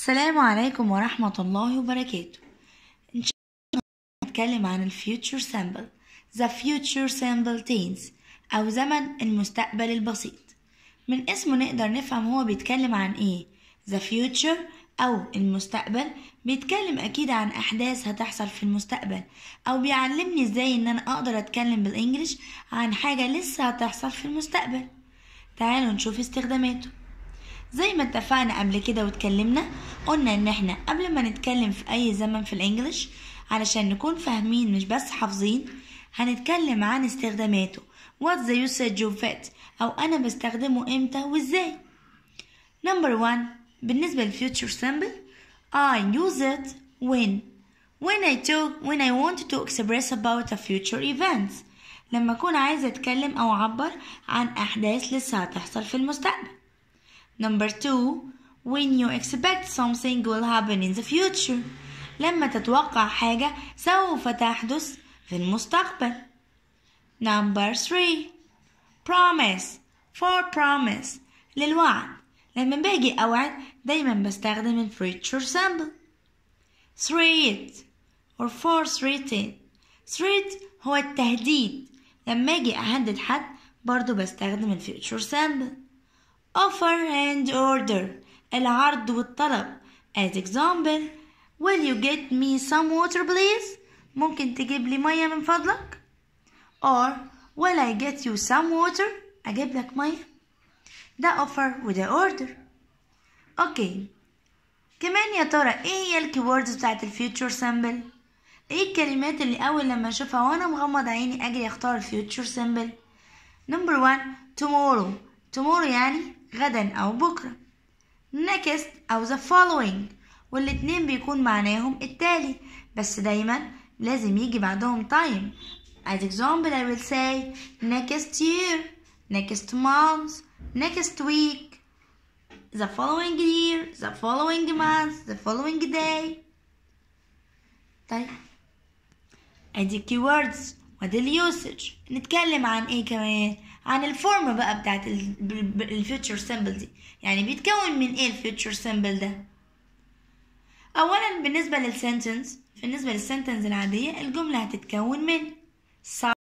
السلام عليكم ورحمة الله وبركاته إن شاء الله هنتكلم عن الفيوتشر سامبل The future sample tense أو زمن المستقبل البسيط من اسمه نقدر نفهم هو بيتكلم عن إيه The future أو المستقبل بيتكلم أكيد عن أحداث هتحصل في المستقبل أو بيعلمني إزاي إن أنا أقدر أتكلم بالإنجليش عن حاجة لسه هتحصل في المستقبل تعالوا نشوف استخداماته زي ما اتفقنا قبل كده واتكلمنا قلنا ان احنا قبل ما نتكلم في اي زمن في الانجليش علشان نكون فاهمين مش بس حافظين هنتكلم عن استخداماته what's the usage of it او انا بستخدمه امتى وازاي نمبر one بالنسبة للfuture symbol I use it when when I talk when I want to express about a future event لما أكون عايزة أتكلم أو أعبر عن أحداث لسه هتحصل في المستقبل Number two, when you expect something will happen in the future. لما تتوقع حاجة سوف تحدث في المستقبل. Number three, promise for promise للوعد. لما باجي أوعد دايما بستخدم ال future symbol. Threat or for threaten. Threat هو التهديد. لما أجي أهدد حد برضو بستخدم ال future symbol. offer and order العرض والطلب as example will you get me some water please ممكن تجيب لي مية من فضلك or will I get you some water أجيب لك مية ده offer وده order أوكي كمان يا ترى إيه هي الكيوردز بتاعت الفيوتشر سامبل إيه الكلمات اللي أول لما أشوفها وأنا مغمض عيني أجري أختار الفيوتشر سامبل نمبر 1 tomorrow tomorrow يعني غدا أو بكرة next أو the following والاتنين بيكون معناهم التالي بس دايما لازم يجي بعدهم time as example I will say next year next month next week the following year the following month the following day طيب ادي keywords وادي usage نتكلم عن ايه كمان عن الفورمة بقى بتاعت الفيوتشر سيمبل دي يعني بيتكون من ايه الفيوتشر سيمبل ده اولا بالنسبة للسنتنس بالنسبة للسنتنس العادية الجملة هتتكون من